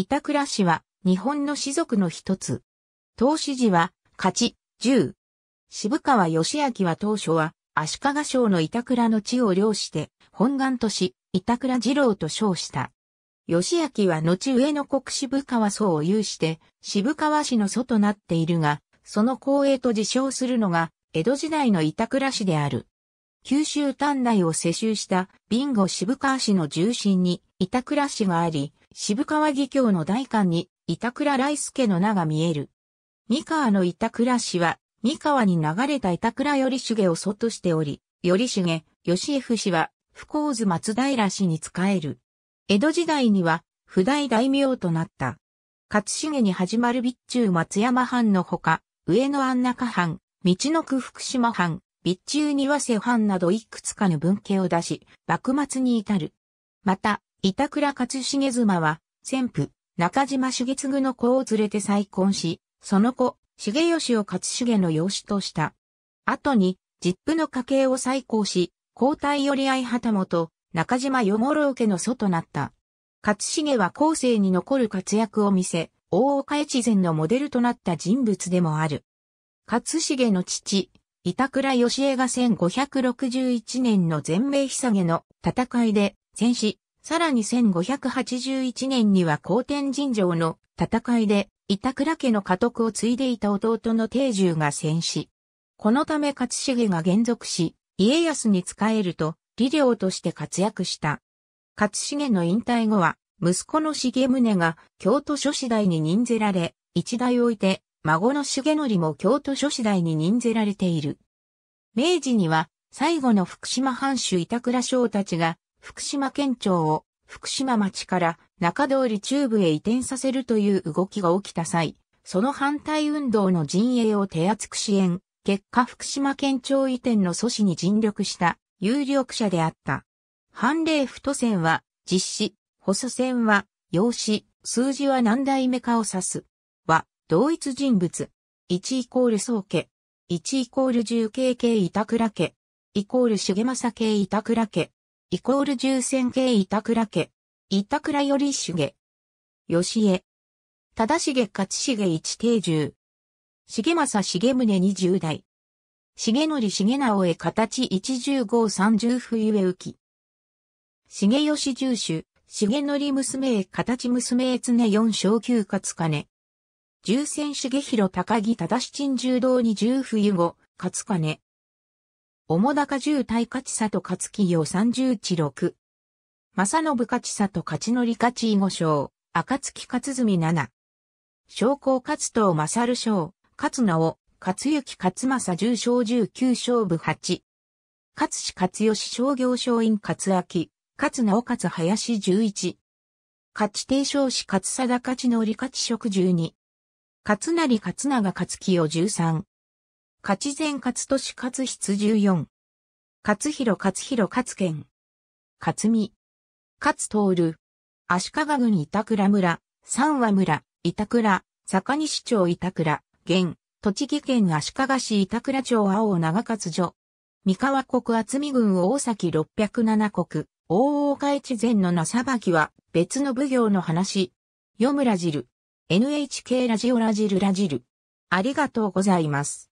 板倉氏は日本の士族の一つ。投資時は、勝ち、10。渋川義明は当初は、足利省の板倉の地を領して、本願とし、板倉二郎と称した。義明は後上の国渋川荘を有して、渋川氏の祖となっているが、その光栄と自称するのが、江戸時代の板倉氏である。九州短大を世襲したビンゴ渋川市の重心に板倉市があり、渋川義教の大官に板倉来助の名が見える。三河の板倉氏は、三河に流れた板倉頼重を祖としており、頼重、義恵氏は、不幸津松平氏に仕える。江戸時代には、不代大名となった。勝重に始まる備中松山藩のほか、上野安中藩、道の区福島藩、備中にファ藩などいくつかの文家を出し、幕末に至る。また、板倉勝重妻は、先父、中島重次の子を連れて再婚し、その子、重吉を勝重の養子とした。後に、実父の家系を再興し、皇太よりい。旗本、中島与五郎家の祖となった。勝重は後世に残る活躍を見せ、大岡越前のモデルとなった人物でもある。勝重の父、板倉義江が1561年の全米日下の戦いで戦死、さらに1581年には後天神城の戦いで板倉家の家督を継いでいた弟の定住が戦死。このため勝重が現俗し、家康に仕えると、理領として活躍した。勝重の引退後は、息子の重宗が京都諸子大に任ぜられ、一代置いて、孫の重則も京都諸次第に任ぜられている。明治には、最後の福島藩主板倉省たちが、福島県庁を福島町から中通り中部へ移転させるという動きが起きた際、その反対運動の陣営を手厚く支援、結果福島県庁移転の阻止に尽力した有力者であった。判例太線は実施、細線は用紙、数字は何代目かを指す。同一人物。1イコール宗家。1イコール重慶系板倉家。イコール重政系板倉家。イコール重戦系板倉家。板倉より重。吉江。忠重勝重一慶重。重政重宗二十代。重則重直へ形一十五三十冬え浮き。重吉重主、重則娘へ形娘へ常四小九勝金。重戦重広高木忠七柔道に十冬後、勝金。重高十大勝里勝企業三十一六。正信勝里勝則勝囲五章、暁勝住七。将校勝藤勝将、勝直、勝行勝正重勝十九勝部八。勝氏勝吉商業商員勝明、勝直勝林十一。勝地定勝士勝貞勝則勝職十二。勝成勝長勝清十三。勝前勝利勝筆十四。勝広勝広勝健。勝美。勝徹。足利郡板倉村、三和村、板倉、坂西町板倉、現、栃木県足利市板倉町青長勝所。三河国厚見郡大崎六百七国、大岡越前の名裁きは別の奉行の話。夜村汁。NHK ラジオラジルラジル。ありがとうございます。